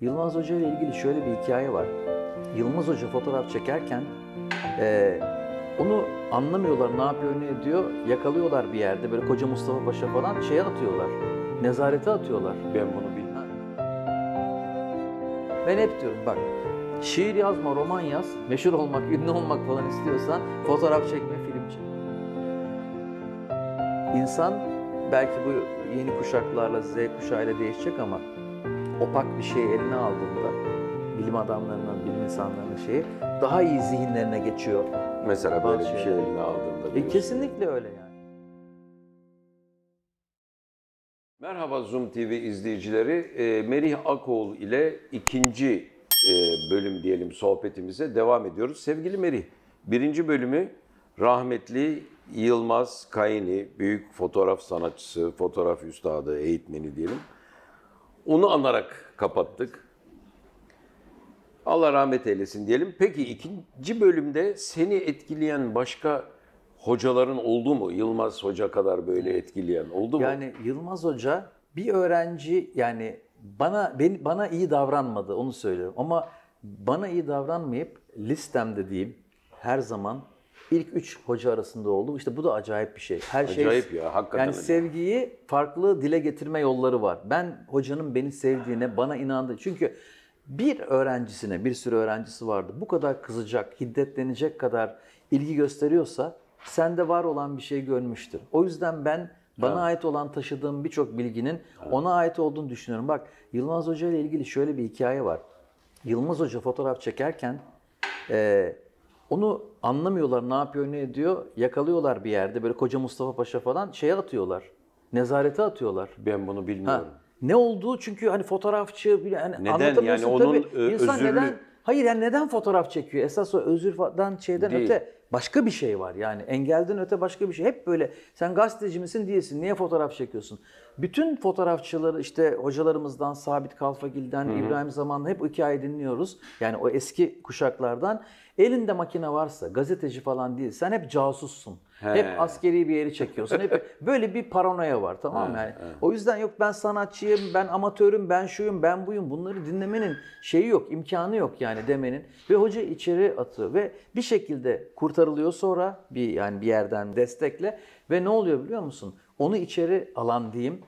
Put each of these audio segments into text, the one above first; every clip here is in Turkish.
Yılmaz Hoca ile ilgili şöyle bir hikaye var. Yılmaz Hoca fotoğraf çekerken e, onu anlamıyorlar ne yapıyor ne diyor yakalıyorlar bir yerde böyle koca Mustafa Paşa falan şeye atıyorlar. Nezarete atıyorlar. Ben bunu bilmem. Ben hep diyorum bak şiir yazma, roman yaz, meşhur olmak, ünlü olmak falan istiyorsan fotoğraf çekme, film çek. İnsan belki bu yeni kuşaklarla, Z kuşağıyla değişecek ama opak bir şey eline aldığında bilim adamlarından, bilim insanlarının şeyi daha iyi zihinlerine geçiyor. Mesela böyle bir şey eline aldığında. E, kesinlikle öyle yani. Merhaba Zoom TV izleyicileri. E, Merih Akoğlu ile ikinci e, bölüm diyelim sohbetimize devam ediyoruz. Sevgili Merih, birinci bölümü rahmetli Yılmaz Kayini, büyük fotoğraf sanatçısı, fotoğraf üstadı, eğitmeni diyelim onu anarak kapattık. Allah rahmet eylesin diyelim. Peki ikinci bölümde seni etkileyen başka hocaların oldu mu? Yılmaz Hoca kadar böyle etkileyen oldu yani, mu? Yani Yılmaz Hoca bir öğrenci yani bana ben bana iyi davranmadı onu söylüyorum ama bana iyi davranmayıp listemde diyeyim her zaman ilk üç hoca arasında oldum. İşte bu da acayip bir şey. Her şey acayip şey ya hakikaten. Yani öyle. sevgiyi farklı dile getirme yolları var. Ben hocanın beni sevdiğine, bana inandı. Çünkü bir öğrencisine, bir sürü öğrencisi vardı. Bu kadar kızacak, hiddetlenecek kadar ilgi gösteriyorsa sende var olan bir şey görmüştür. O yüzden ben bana evet. ait olan taşıdığım birçok bilginin evet. ona ait olduğunu düşünüyorum. Bak Yılmaz Hoca ile ilgili şöyle bir hikaye var. Yılmaz Hoca fotoğraf çekerken e, onu anlamıyorlar ne yapıyor ne ediyor. Yakalıyorlar bir yerde böyle koca Mustafa Paşa falan şeye atıyorlar. Nezarete atıyorlar. Ben bunu bilmiyorum. Ha. Ne olduğu çünkü hani fotoğrafçı bile hani neden? anlatamıyorsun yani onun tabii. E, İnsan özürlü neden Hayır yani neden fotoğraf çekiyor? Esas o özürden şeyden Değil. öte başka bir şey var. Yani engelden öte başka bir şey. Hep böyle sen gazeteci misin değilsin. Niye fotoğraf çekiyorsun? Bütün fotoğrafçıları işte hocalarımızdan Sabit Kalfagil'den, Hı-hı. İbrahim Zaman'la hep hikaye dinliyoruz. Yani o eski kuşaklardan. Elinde makine varsa gazeteci falan değil. Sen hep casussun. He. Hep askeri bir yeri çekiyorsun. Hep böyle bir paranoya var tamam mı? Yani o yüzden yok ben sanatçıyım, ben amatörüm, ben şuyum, ben buyum. Bunları dinlemenin şeyi yok, imkanı yok yani demenin. Ve hoca içeri atıyor ve bir şekilde kurtarılıyor sonra bir yani bir yerden destekle ve ne oluyor biliyor musun? Onu içeri alan diyeyim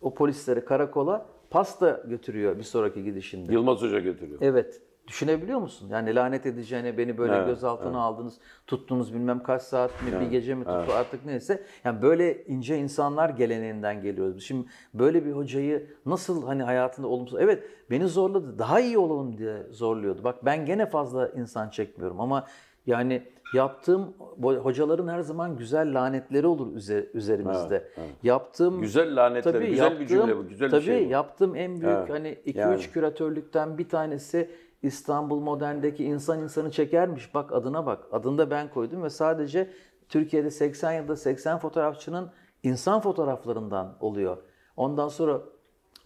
o polisleri karakola pasta götürüyor bir sonraki gidişinde. Yılmaz Hoca götürüyor. Evet. Düşünebiliyor musun? Yani lanet edeceğine beni böyle evet, gözaltına evet. aldınız, tuttunuz bilmem kaç saat mi, evet, bir gece mi tuttu evet. artık neyse. Yani böyle ince insanlar geleneğinden geliyoruz. Şimdi böyle bir hocayı nasıl hani hayatında olumsuz... Evet beni zorladı, daha iyi olalım diye zorluyordu. Bak ben gene fazla insan çekmiyorum ama yani yaptığım hocaların her zaman güzel lanetleri olur üzerimizde. Evet, evet. Yaptığım güzel lanetler. tabii, güzel yaptığım, bir cümle bu. Güzel tabii, şey bu. yaptığım en büyük evet, hani 2-3 yani. küratörlükten bir tanesi İstanbul Modern'deki insan insanı çekermiş. Bak adına bak. Adını da ben koydum ve sadece Türkiye'de 80 yılda 80 fotoğrafçının insan fotoğraflarından oluyor. Ondan sonra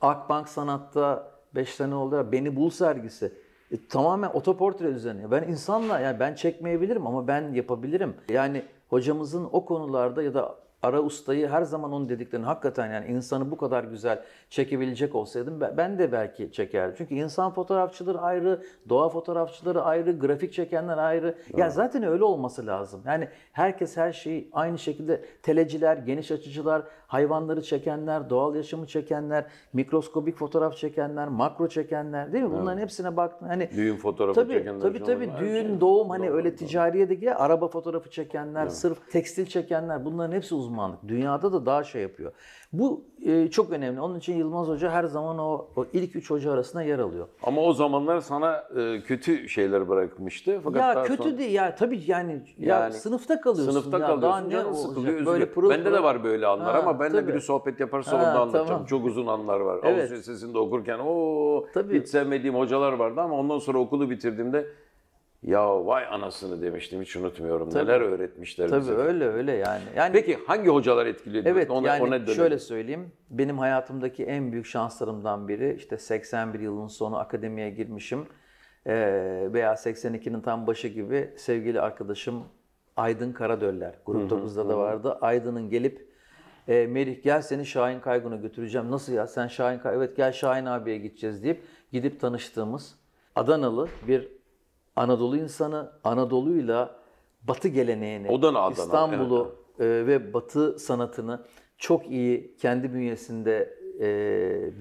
Akbank Sanat'ta 5 tane oldu. Beni Bul sergisi. E, tamamen otoportre düzeni. Ben insanla yani ben çekmeyebilirim ama ben yapabilirim. Yani hocamızın o konularda ya da Ara ustayı her zaman onun dediklerini hakikaten yani insanı bu kadar güzel çekebilecek olsaydım ben de belki çekerdim. Çünkü insan fotoğrafçıları ayrı, doğa fotoğrafçıları ayrı, grafik çekenler ayrı. Evet. Ya zaten öyle olması lazım. Yani herkes her şeyi aynı şekilde teleciler, geniş açıcılar, hayvanları çekenler, doğal yaşamı çekenler, mikroskobik fotoğraf çekenler, makro çekenler değil mi? Bunların hepsine baktın hani düğün fotoğrafı tabii, çekenler. Tabii tabii düğün, şey doğum hani doğru, öyle doğru. ticariyedeki araba fotoğrafı çekenler, evet. sırf tekstil çekenler bunların hepsi uzman uzmanlık. Dünyada da daha şey yapıyor. Bu e, çok önemli. Onun için Yılmaz Hoca her zaman o, o ilk üç hoca arasında yer alıyor. Ama o zamanlar sana e, kötü şeyler bırakmıştı. Fakat ya kötü sonra... değil. Ya tabii yani, ya sınıfta kalıyorsun. Sınıfta ya, kalıyorsun. Daha ne sıkılıyor, üzülüyor. Böyle pırıl Bende pırıl. de var böyle anlar ha, ama ben tabii. biri sohbet yaparsa onu da anlatacağım. Tamam. Çok uzun anlar var. Evet. Avusturya Lisesi'nde okurken o hiç sevmediğim hocalar vardı ama ondan sonra okulu bitirdiğimde ya vay anasını demiştim hiç unutmuyorum. Tabii. Neler öğretmişler Tabii bize. öyle öyle yani. yani. Peki hangi hocalar etkiledi? Evet ona, yani ona şöyle söyleyeyim. Benim hayatımdaki en büyük şanslarımdan biri işte 81 yılın sonu akademiye girmişim. Ee, veya 82'nin tam başı gibi sevgili arkadaşım Aydın Karadöller. Grup hı da vardı. Aydın'ın gelip e, Merih gel seni Şahin Kaygun'a götüreceğim. Nasıl ya sen Şahin Kaygun? Evet gel Şahin abiye gideceğiz deyip gidip tanıştığımız Adanalı bir Anadolu insanı Anadolu'yla Batı geleneğini, İstanbul'u evet. E, ve Batı sanatını çok iyi kendi bünyesinde e,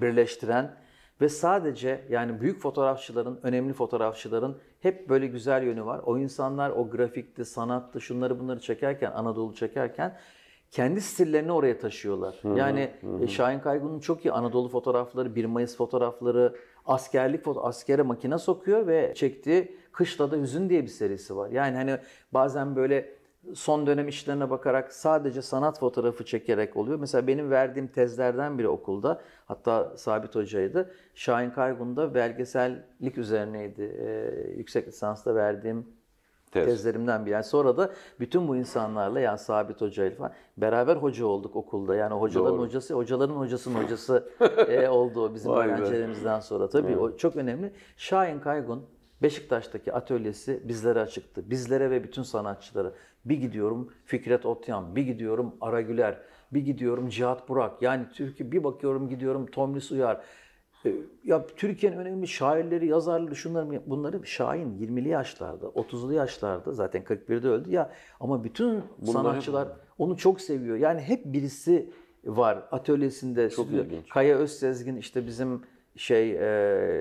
birleştiren ve sadece yani büyük fotoğrafçıların, önemli fotoğrafçıların hep böyle güzel yönü var. O insanlar o grafikte, sanatta, şunları bunları çekerken, Anadolu çekerken kendi stillerini oraya taşıyorlar. Hı-hı, yani hı-hı. E, Şahin Kaygun'un çok iyi Anadolu fotoğrafları, 1 Mayıs fotoğrafları, askerlik foto askere makine sokuyor ve çektiği Kışla da Hüzün diye bir serisi var. Yani hani bazen böyle son dönem işlerine bakarak sadece sanat fotoğrafı çekerek oluyor. Mesela benim verdiğim tezlerden biri okulda hatta Sabit Hoca'ydı. Şahin Kaygun'da belgesellik üzerineydi. Ee, yüksek lisansta verdiğim Tez. tezlerimden bir. Yani sonra da bütün bu insanlarla yani Sabit Hoca falan beraber hoca olduk okulda. Yani hocaların Doğru. hocası, hocaların hocasının hocası e, oldu bizim öğrencilerimizden sonra. Tabii evet. o çok önemli. Şahin Kaygun Beşiktaş'taki atölyesi bizlere açıktı. Bizlere ve bütün sanatçılara. Bir gidiyorum Fikret Otyan, bir gidiyorum Aragüler, bir gidiyorum Cihat Burak. Yani Türkiye bir bakıyorum gidiyorum Tomlis Uyar. Ee, ya Türkiye'nin önemli şairleri, yazarları, şunları bunları Şahin 20'li yaşlarda, 30'lu yaşlarda zaten 41'de öldü ya ama bütün Bunlar sanatçılar hep... onu çok seviyor. Yani hep birisi var atölyesinde. Çok ilginç. Kaya Özsezgin işte bizim şey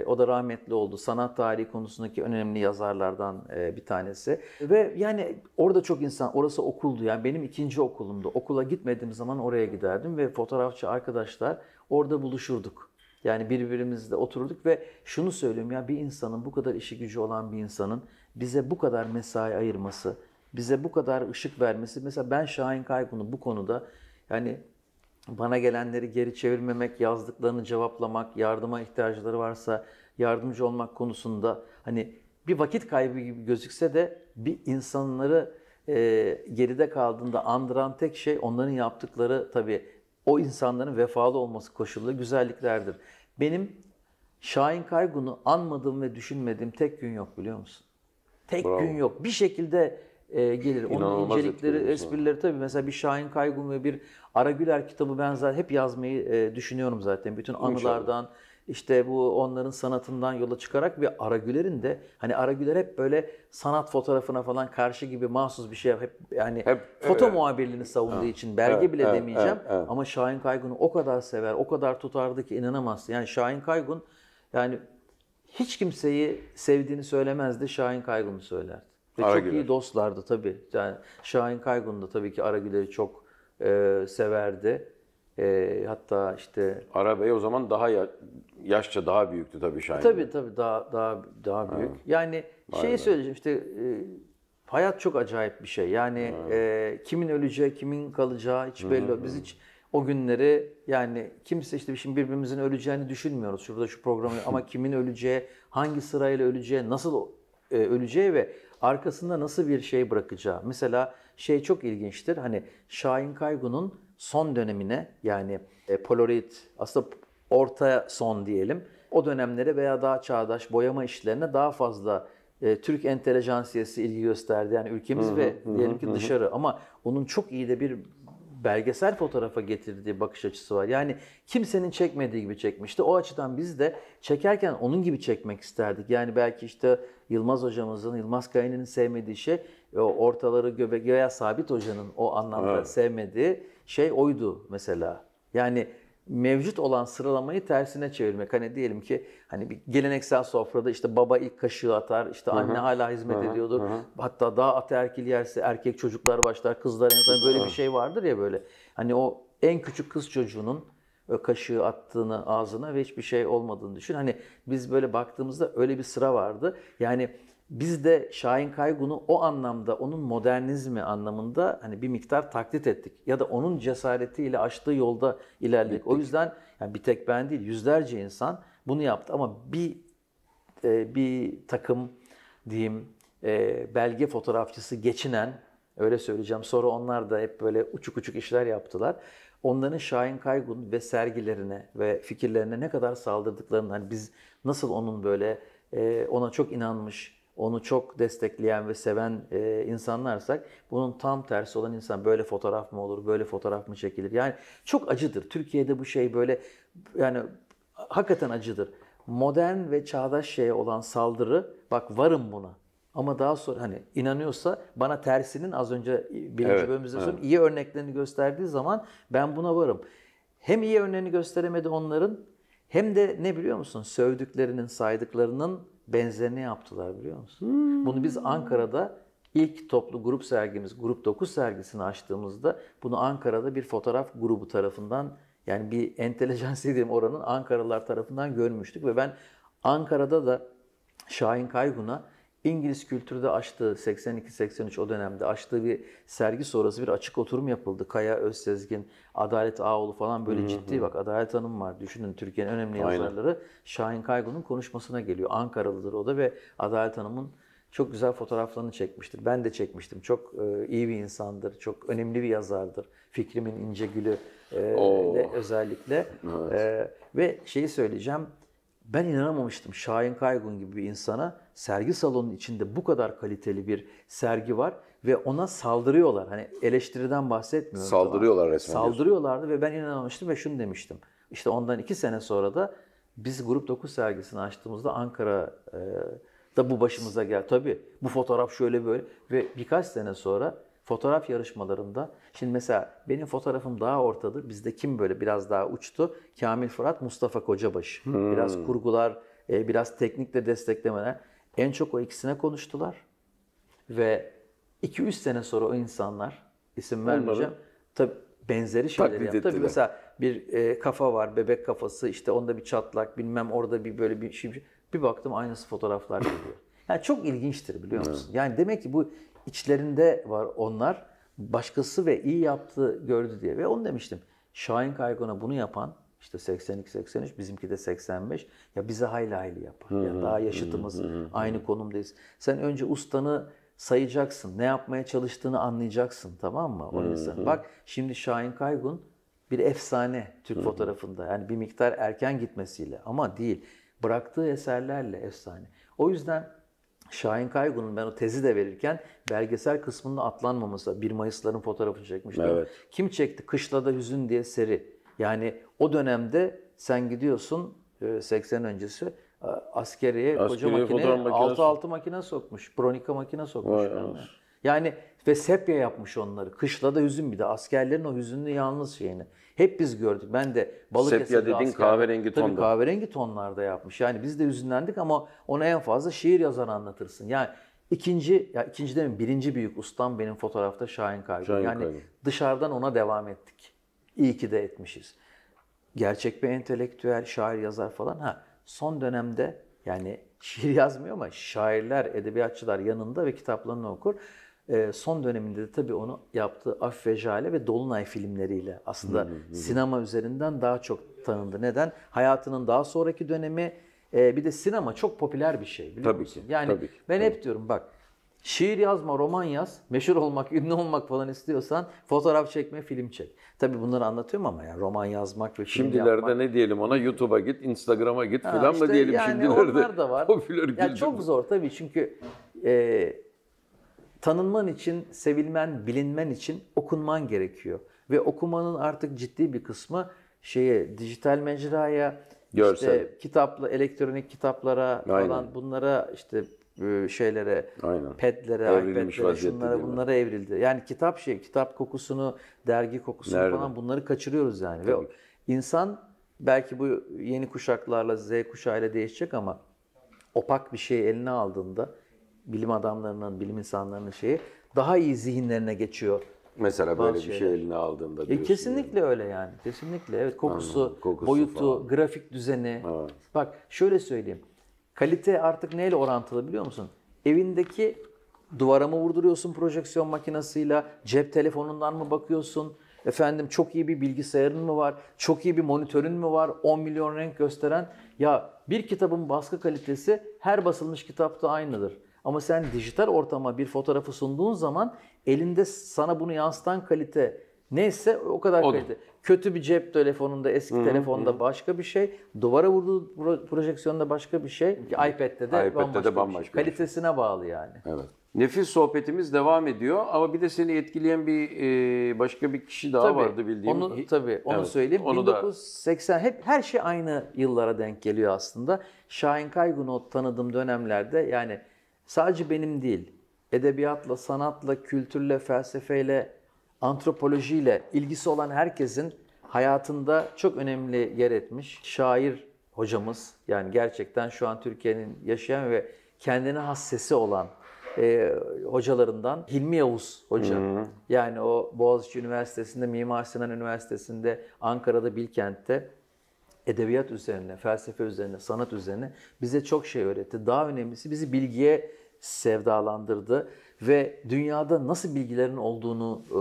e, o da rahmetli oldu. Sanat tarihi konusundaki önemli yazarlardan e, bir tanesi. Ve yani orada çok insan orası okuldu. Yani benim ikinci okulumdu. Okula gitmediğim zaman oraya giderdim ve fotoğrafçı arkadaşlar orada buluşurduk. Yani birbirimizle oturduk ve şunu söylüyorum ya bir insanın bu kadar işi gücü olan bir insanın bize bu kadar mesai ayırması, bize bu kadar ışık vermesi. Mesela ben Şahin Kaygun'u bu konuda yani bana gelenleri geri çevirmemek, yazdıklarını cevaplamak, yardıma ihtiyaçları varsa yardımcı olmak konusunda hani bir vakit kaybı gibi gözükse de bir insanları e, geride kaldığında andıran tek şey onların yaptıkları tabii o insanların vefalı olması koşulları güzelliklerdir. Benim Şahin Kaygun'u anmadığım ve düşünmediğim tek gün yok biliyor musun? Tek Bravo. gün yok. Bir şekilde e, gelir. Onun incelikleri, esprileri tabii. Mesela bir Şahin Kaygun ve bir Ara Güler kitabı ben zaten hep yazmayı e, düşünüyorum zaten. Bütün anılardan, işte bu onların sanatından yola çıkarak bir Ara Güler'in de hani Ara Güler hep böyle sanat fotoğrafına falan karşı gibi mahsus bir şey hep yani hep, foto evet. muhabirliğini savunduğu evet. için belge evet, bile evet, demeyeceğim evet, evet. ama Şahin Kaygun'u o kadar sever, o kadar tutardı ki inanamazsın. Yani Şahin Kaygun yani hiç kimseyi sevdiğini söylemezdi, Şahin Kaygun'u söylerdi. Ve Aragüler. çok iyi dostlardı tabii. Yani Şahin Kaygun da tabii ki Aragüler'i çok e, severdi. E, hatta işte Ara Bey o zaman daha ya, yaşça daha büyüktü tabii Şahin. E, tabii tabii daha daha daha büyük. Ha. Yani Vay şeyi be. söyleyeceğim işte e, hayat çok acayip bir şey. Yani e, kimin öleceği, kimin kalacağı hiç belli. hı Biz hiç o günleri yani kimse işte şimdi birbirimizin öleceğini düşünmüyoruz şurada şu programı ama kimin öleceği, hangi sırayla öleceği, nasıl e, öleceği ve arkasında nasıl bir şey bırakacağı. Mesela şey çok ilginçtir. Hani Şahin Kaygun'un son dönemine yani e, Polaroid aslında orta son diyelim. O dönemlere veya daha çağdaş boyama işlerine daha fazla e, Türk entelejansiyesi ilgi gösterdi. Yani ülkemiz hı hı, ve diyelim ki hı, dışarı ama onun çok iyi de bir belgesel fotoğrafa getirdiği bakış açısı var. Yani kimsenin çekmediği gibi çekmişti. O açıdan biz de çekerken onun gibi çekmek isterdik. Yani belki işte Yılmaz hocamızın, Yılmaz Kayın'ın sevmediği şey e, ortaları göbek veya Sabit hocanın o anlamda evet. sevmediği şey oydu mesela. Yani mevcut olan sıralamayı tersine çevirmek. Hani diyelim ki hani bir geleneksel sofrada işte baba ilk kaşığı atar, işte anne Hı-hı. hala hizmet Hı-hı. ediyordur. Hı-hı. Hatta daha ataerkil yerse erkek çocuklar başlar, kızlar yani böyle Hı-hı. bir şey vardır ya böyle. Hani o en küçük kız çocuğunun kaşığı attığını ağzına ve hiçbir şey olmadığını düşün. Hani biz böyle baktığımızda öyle bir sıra vardı. Yani biz de Şahin Kaygun'u o anlamda, onun modernizmi anlamında hani bir miktar taklit ettik. Ya da onun cesaretiyle açtığı yolda ilerledik. Bittik. O yüzden yani bir tek ben değil, yüzlerce insan bunu yaptı. Ama bir e, bir takım diyeyim e, belge fotoğrafçısı geçinen, öyle söyleyeceğim. Sonra onlar da hep böyle uçuk uçuk işler yaptılar. Onların Şahin Kaygun ve sergilerine ve fikirlerine ne kadar saldırdıklarını, hani biz nasıl onun böyle e, ona çok inanmış, onu çok destekleyen ve seven e, insanlarsak bunun tam tersi olan insan böyle fotoğraf mı olur, böyle fotoğraf mı çekilir? Yani çok acıdır. Türkiye'de bu şey böyle yani hakikaten acıdır. Modern ve çağdaş şeye olan saldırı bak varım buna. Ama daha sonra hani inanıyorsa bana tersinin az önce birinci evet, bölümümüzde evet. iyi örneklerini gösterdiği zaman ben buna varım. Hem iyi örneğini gösteremedi onların hem de ne biliyor musun sövdüklerinin saydıklarının benzerini yaptılar biliyor musun? Hmm. Bunu biz Ankara'da ilk toplu grup sergimiz, Grup 9 sergisini açtığımızda bunu Ankara'da bir fotoğraf grubu tarafından yani bir entelejans dediğim oranın Ankaralılar tarafından görmüştük ve ben Ankara'da da Şahin Kaygun'a İngiliz kültürde açtığı 82-83 o dönemde açtığı bir sergi sonrası bir açık oturum yapıldı. Kaya Özsezgin, Adalet Ağoğlu falan böyle hı hı. ciddi bak Adalet Hanım var. Düşünün Türkiye'nin önemli yazarları Şahin Kaygun'un konuşmasına geliyor. Ankaralıdır o da ve Adalet Hanım'ın çok güzel fotoğraflarını çekmiştir. Ben de çekmiştim. Çok e, iyi bir insandır. Çok önemli bir yazardır. Fikrimin ince Gülü e, ile oh. özellikle. Evet. E, ve şeyi söyleyeceğim. Ben inanamamıştım Şahin Kaygun gibi bir insana sergi salonunun içinde bu kadar kaliteli bir sergi var ve ona saldırıyorlar. Hani eleştiriden bahsetmiyorum. Saldırıyorlar tamam. resmen. Saldırıyorlardı ve ben inanmamıştım ve şunu demiştim. İşte ondan iki sene sonra da biz Grup 9 sergisini açtığımızda Ankara e, da bu başımıza geldi. Tabii bu fotoğraf şöyle böyle ve birkaç sene sonra fotoğraf yarışmalarında şimdi mesela benim fotoğrafım daha ortadır. Bizde kim böyle biraz daha uçtu? Kamil Fırat, Mustafa Kocabaş. Hmm. Biraz kurgular, e, biraz teknikle desteklemeler. En çok o ikisine konuştular. Ve 2-3 sene sonra o insanlar isim vermeyeceğim. tabi benzeri şeyler Taklit yaptı. Ettiler. mesela bir e, kafa var, bebek kafası, işte onda bir çatlak, bilmem orada bir böyle bir şey. Bir baktım aynısı fotoğraflar geliyor. Yani çok ilginçtir biliyor musun? Evet. Yani demek ki bu içlerinde var onlar. Başkası ve iyi yaptı gördü diye. Ve onu demiştim. Şahin Kaygona bunu yapan işte 82-83 bizimki de 85. Ya bize hayli hayli yapar. Hı-hı. Ya daha yaşıtımız Hı-hı. aynı konumdayız. Sen önce ustanı sayacaksın. Ne yapmaya çalıştığını anlayacaksın tamam mı? O insan. Bak şimdi Şahin Kaygun bir efsane Türk Hı-hı. fotoğrafında. Yani bir miktar erken gitmesiyle ama değil. Bıraktığı eserlerle efsane. O yüzden Şahin Kaygun'un ben o tezi de verirken belgesel kısmında atlanmaması. 1 Mayıs'ların fotoğrafını çekmiştim. Evet. Kim çekti? Kışlada Hüzün diye seri. Yani o dönemde sen gidiyorsun 80 e, öncesi askeriye, askeriye koca makine, 6-6 makine sokmuş. Bronika makine sokmuş. Yani. yani ve sepya yapmış onları. Kışla da hüzün bir de. Askerlerin o hüzünlü yalnız şeyini. Hep biz gördük. Ben de balık Sepya dediğin asker, kahverengi tonda. Tabii kahverengi tonlarda yapmış. Yani biz de hüzünlendik ama ona en fazla şiir yazar anlatırsın. Yani ikinci, ya ikinci mi? birinci büyük ustam benim fotoğrafta Şahin Kaygı. Şahin yani Kaygı. dışarıdan ona devam ettik. İyi ki de etmişiz. Gerçek bir entelektüel, şair, yazar falan. Ha, son dönemde yani şiir yazmıyor ama şairler, edebiyatçılar yanında ve kitaplarını okur. E, son döneminde de tabii onu yaptığı Af ve Jale ve Dolunay filmleriyle aslında sinema üzerinden daha çok tanındı. Neden? Hayatının daha sonraki dönemi e, bir de sinema çok popüler bir şey biliyor tabii musun? Ki, yani tabii ki, ben tabii. hep diyorum bak Şiir yazma, roman yaz, meşhur olmak, ünlü olmak falan istiyorsan fotoğraf çekme, film çek. Tabi bunları anlatıyorum ama yani roman yazmak ve film Şimdilerde yapmak. ne diyelim ona YouTube'a git, Instagram'a git falan işte da diyelim yani şimdilerde. Onlar da var. Popüler yani güldüm. çok zor tabii çünkü e, tanınman için, sevilmen, bilinmen için okunman gerekiyor. Ve okumanın artık ciddi bir kısmı şeye, dijital mecraya, Görsel. işte kitapla, elektronik kitaplara Aynen. falan bunlara işte e, şeylere, Aynen. pedlere, Evrilmiş iPad'lere, şunlara bunlara evrildi. Yani kitap şey, kitap kokusunu, dergi kokusunu Nerede? falan bunları kaçırıyoruz yani. Tabii. Ve insan belki bu yeni kuşaklarla, Z kuşağıyla değişecek ama opak bir şey eline aldığında bilim adamlarının, bilim insanlarının şeyi daha iyi zihinlerine geçiyor. Mesela böyle şeyler. bir şey eline aldığında e, diyorsun. E, kesinlikle yani. öyle yani. Kesinlikle. Evet kokusu, Anladım, kokusu boyutu, falan. grafik düzeni. Evet. Bak şöyle söyleyeyim. Kalite artık neyle orantılı biliyor musun? Evindeki duvara mı vurduruyorsun projeksiyon makinesiyle, cep telefonundan mı bakıyorsun? Efendim çok iyi bir bilgisayarın mı var? Çok iyi bir monitörün mü var? 10 milyon renk gösteren. Ya bir kitabın baskı kalitesi her basılmış kitapta aynıdır. Ama sen dijital ortama bir fotoğrafı sunduğun zaman elinde sana bunu yansıtan kalite Neyse o kadar Odur. kaliteli. Kötü bir cep telefonunda, eski Hı-hı, telefonda hı. başka bir şey. Duvara vurduğu pro- projeksiyonda başka bir şey. iPad'de de iPad'de bambaşka, de şey. bambaşka bir şey. Kalitesine bağlı yani. Evet. Nefis sohbetimiz devam ediyor ama bir de seni etkileyen bir e, başka bir kişi daha Tabii, vardı bildiğim. Onu tabii onu Evet, söyleyeyim. onu da- 1980 hep her şey aynı yıllara denk geliyor aslında. Şahin Kaygun'u tanıdığım dönemlerde yani sadece benim değil edebiyatla, sanatla, kültürle, felsefeyle antropolojiyle ilgisi olan herkesin hayatında çok önemli yer etmiş şair hocamız. Yani gerçekten şu an Türkiye'nin yaşayan ve kendine has sesi olan e, hocalarından Hilmi Yavuz hoca. hı Yani o Boğaziçi Üniversitesi'nde, Mimar Sinan Üniversitesi'nde, Ankara'da, Bilkent'te edebiyat üzerine, felsefe üzerine, sanat üzerine bize çok şey öğretti. Daha önemlisi bizi bilgiye sevdalandırdı ve dünyada nasıl bilgilerin olduğunu e,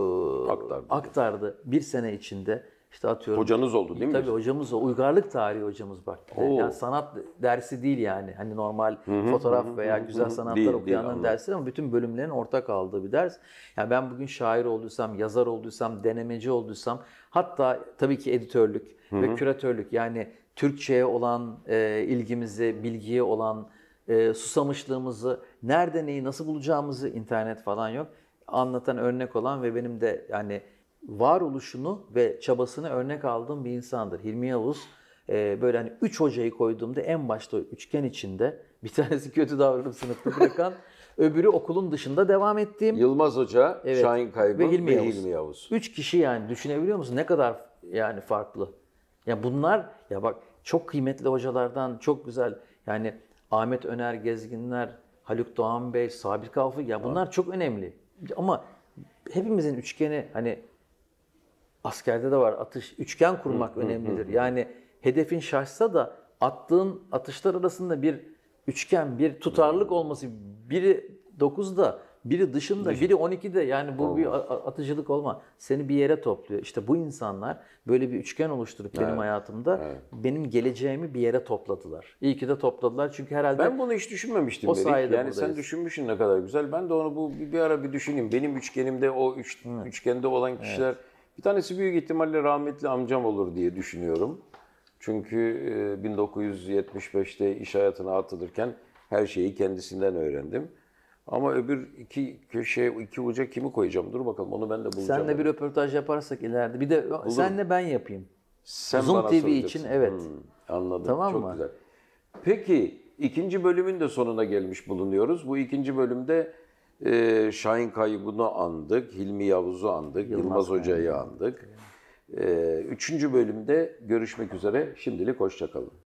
aktardı. aktardı bir sene içinde. İşte atıyorum. Hocanız oldu değil mi? Tabii hocamız o. Uygarlık tarihi hocamız bak. Oo. Yani sanat dersi değil yani. Hani normal Hı-hı, fotoğraf hı-hı, veya hı-hı, güzel sanatlar değil, okuyanların değil, dersi ama bütün bölümlerin ortak aldığı bir ders. Yani ben bugün şair olduysam, yazar olduysam, denemeci olduysam hatta tabii ki editörlük Hı-hı. ve küratörlük yani Türkçe'ye olan e, ilgimizi, bilgiye olan e, susamışlığımızı, nerede neyi nasıl bulacağımızı internet falan yok. Anlatan örnek olan ve benim de yani varoluşunu ve çabasını örnek aldığım bir insandır. Hilmi Yavuz e, böyle hani üç hocayı koyduğumda en başta üçgen içinde bir tanesi kötü davranıp sınıfta bırakan öbürü okulun dışında devam ettiğim. Yılmaz Hoca, evet. Şahin Kaygın ve Hilmi, ve Yavuz. Hilmi Yavuz. Üç kişi yani düşünebiliyor musun ne kadar yani farklı. Ya bunlar ya bak çok kıymetli hocalardan çok güzel yani Ahmet Öner, Gezginler, Haluk Doğan Bey, Sabit Kalfı ya bunlar Abi. çok önemli. Ama hepimizin üçgeni hani askerde de var atış üçgen kurmak hı, önemlidir. Hı, hı. Yani hedefin şaşsa da attığın atışlar arasında bir üçgen, bir tutarlılık olması biri 9'da biri dışında, biri 12'de yani bu bir atıcılık olma. Seni bir yere topluyor. İşte bu insanlar böyle bir üçgen oluşturup benim evet. hayatımda evet. benim geleceğimi bir yere topladılar. İyi ki de topladılar çünkü herhalde Ben bunu hiç düşünmemiştim. O Berik. sayede yani buradayız. sen düşünmüşsün ne kadar güzel. Ben de onu bu bir ara bir düşüneyim. Benim üçgenimde o üç, Hı. üçgende olan kişiler evet. bir tanesi büyük ihtimalle rahmetli amcam olur diye düşünüyorum. Çünkü 1975'te e, iş hayatına atılırken her şeyi kendisinden öğrendim. Ama öbür iki köşe, iki uca kimi koyacağım? Dur bakalım onu ben de bulacağım. Senle bir röportaj yaparsak ileride. Bir de Olur. senle ben yapayım. Sen Zoom TV için evet. Hmm, anladım. Tamam Çok mı? güzel. Peki ikinci bölümün de sonuna gelmiş bulunuyoruz. Bu ikinci bölümde e, Şahin Kaybun'u andık, Hilmi Yavuz'u andık, Yılmaz, Yılmaz Hoca'yı andık. E, üçüncü bölümde görüşmek üzere. Şimdilik hoşçakalın.